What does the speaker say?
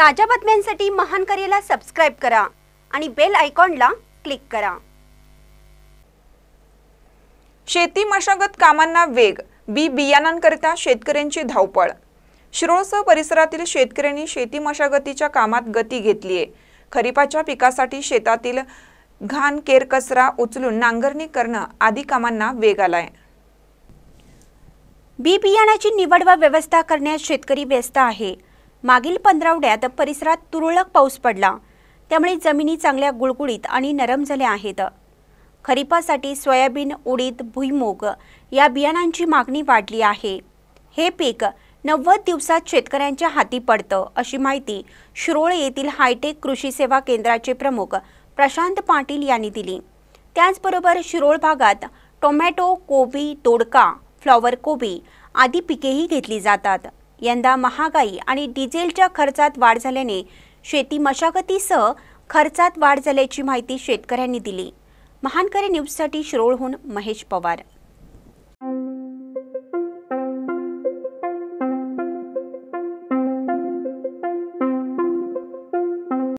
ताज्या बातम्यांसाठी महान करेला सबस्क्राईब करा आणि बेल आयकॉनला क्लिक करा शेती मशागत कामांना वेग बी बियाणांकरिता शेतकऱ्यांची धावपळ शिरोळसह परिसरातील शेतकऱ्यांनी शेती मशागतीच्या कामात गती घेतली आहे खरीपाच्या पिकासाठी शेतातील घाण केर कचरा उचलून नांगरणी करणं आदी कामांना वेग आलाय बी बियाणाची निवड व व्यवस्था करण्यात शेतकरी व्यस्त आहे मागील पंधरावड्यात परिसरात तुरळक पाऊस पडला त्यामुळे जमिनी चांगल्या गुळगुळीत आणि नरम झाल्या आहेत खरीपासाठी सोयाबीन उडीद भुईमूग या बियाणांची मागणी वाढली आहे हे पीक नव्वद दिवसात शेतकऱ्यांच्या हाती पडतं अशी माहिती शिरोळ येथील हायटेक कृषी सेवा केंद्राचे प्रमुख प्रशांत पाटील यांनी दिली त्याचबरोबर शिरोळ भागात टोमॅटो कोबी तोडका फ्लॉवर कोबी आदी पिकेही घेतली जातात यंदा महागाई आणि डिझेलच्या खर्चात वाढ झाल्याने शेती मशागतीसह खर्चात वाढ झाल्याची माहिती शेतकऱ्यांनी दिली महानकरी न्यूजसाठी शिरोळहून महेश पवार